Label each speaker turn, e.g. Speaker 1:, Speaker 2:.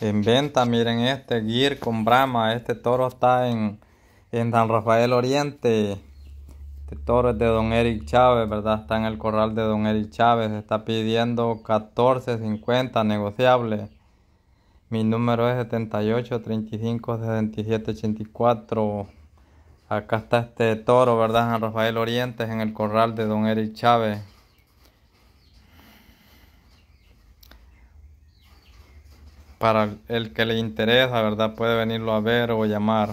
Speaker 1: en venta. Miren este Gear con Brahma. Este toro está en, en San Rafael Oriente. Este toro es de Don Eric Chávez, ¿verdad? Está en el corral de Don Eric Chávez. Está pidiendo 14.50 negociable. Mi número es 78 35 67 84. Acá está este toro, ¿verdad? San Rafael Oriente, en el corral de Don Eric Chávez. para el que le interesa, ¿verdad? Puede venirlo a ver o llamar.